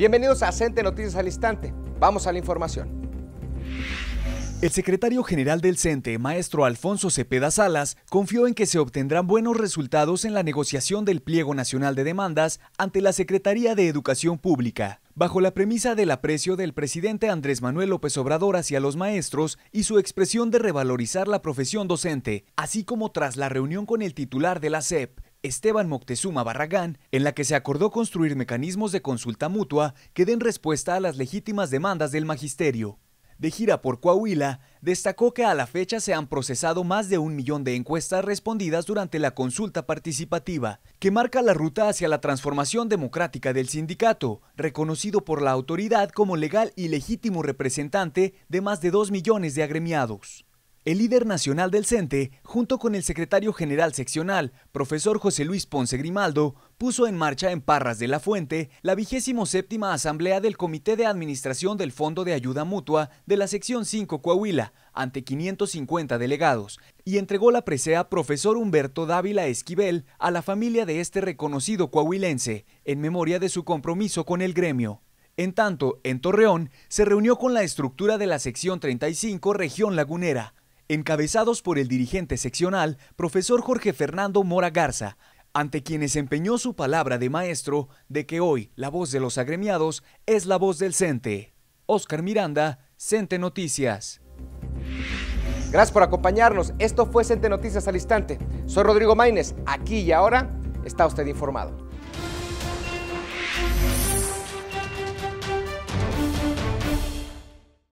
Bienvenidos a Cente Noticias al Instante. Vamos a la información. El secretario general del CENTE, maestro Alfonso Cepeda Salas, confió en que se obtendrán buenos resultados en la negociación del pliego nacional de demandas ante la Secretaría de Educación Pública, bajo la premisa del aprecio del presidente Andrés Manuel López Obrador hacia los maestros y su expresión de revalorizar la profesión docente, así como tras la reunión con el titular de la CEP. Esteban Moctezuma Barragán, en la que se acordó construir mecanismos de consulta mutua que den respuesta a las legítimas demandas del magisterio. De gira por Coahuila, destacó que a la fecha se han procesado más de un millón de encuestas respondidas durante la consulta participativa, que marca la ruta hacia la transformación democrática del sindicato, reconocido por la autoridad como legal y legítimo representante de más de dos millones de agremiados. El líder nacional del CENTE, junto con el secretario general seccional, profesor José Luis Ponce Grimaldo, puso en marcha en Parras de la Fuente la vigésimo séptima asamblea del Comité de Administración del Fondo de Ayuda Mutua de la sección 5 Coahuila, ante 550 delegados, y entregó la presea profesor Humberto Dávila Esquivel a la familia de este reconocido coahuilense, en memoria de su compromiso con el gremio. En tanto, en Torreón, se reunió con la estructura de la sección 35 Región Lagunera, encabezados por el dirigente seccional, profesor Jorge Fernando Mora Garza, ante quienes empeñó su palabra de maestro de que hoy la voz de los agremiados es la voz del CENTE. Oscar Miranda, CENTE Noticias. Gracias por acompañarnos. Esto fue CENTE Noticias al instante. Soy Rodrigo Maínez. Aquí y ahora está usted informado.